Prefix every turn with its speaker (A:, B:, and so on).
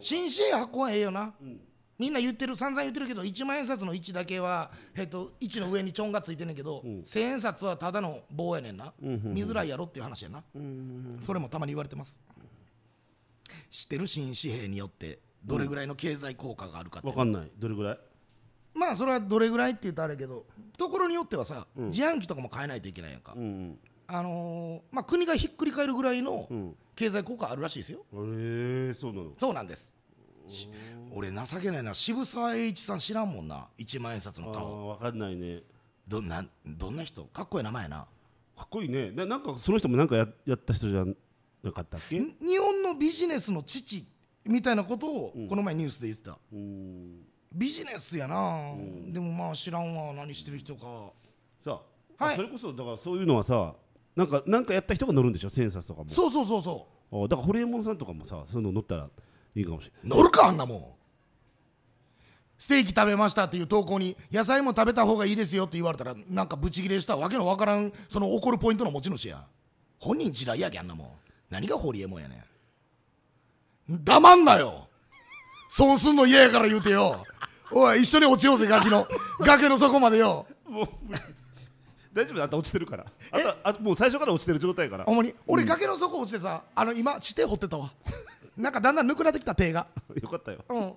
A: 新紙幣発行はええよな、うん、みんな言ってる散々言ってるけど1万円札の位置だけは、えっと、置の上にちょんがついてんねんけど、うん、円札はただの棒やねんな、見づらいやろっていう話やな、それもたまに言われてます知ってる新紙幣によってどれぐらいの経済効果があるかって、うん、かんないどれぐらいまあそれはどれぐらいって言うとあれけどところによってはさ、うん、自販機とかも買えないといけないやんか、うん、あのー、まあ、国がひっくり返るぐらいの、うん経済効果あるらしいですよ。へえー、そうなのそうなんです。俺情けないな渋沢栄一さん知らんもんな一万円札の顔分かんないねどんなどんな人かっこいい名前なかっこいいねななんかそ
B: の人もなんかややった人じゃなかったっけ
A: 日本のビジネスの父みたいなこ
B: とをこの前ニュースで言ってた、うん、
A: ビジネスやな、うん、でもまあ知らんわ何してる人かさ
B: あ、はい、それこそだからそういうのはさなんかなんかやった人が乗るんでしょセンサスとかもそうそうそうそうだからホリエモンさんとかもさそういうの乗ったらいいかもしれない乗るかあんなもんステーキ食べましたっていう投稿に野菜も食
A: べた方がいいですよって言われたらなんかブチギレしたわけのわからんその怒るポイントの持ち主や本人時代やけあんなもん何がホリエモンやねん黙んなよ損すんの嫌やから言うてよおい一緒に落ちようぜガキの崖の底までよもう無理大丈夫だあんた落ちてるからああもう最初から落ちてる状態やからに俺崖の底落ちてさ、あの今地底掘ってたわなんかだんだんぬくなってきた手が よかったよ
B: うん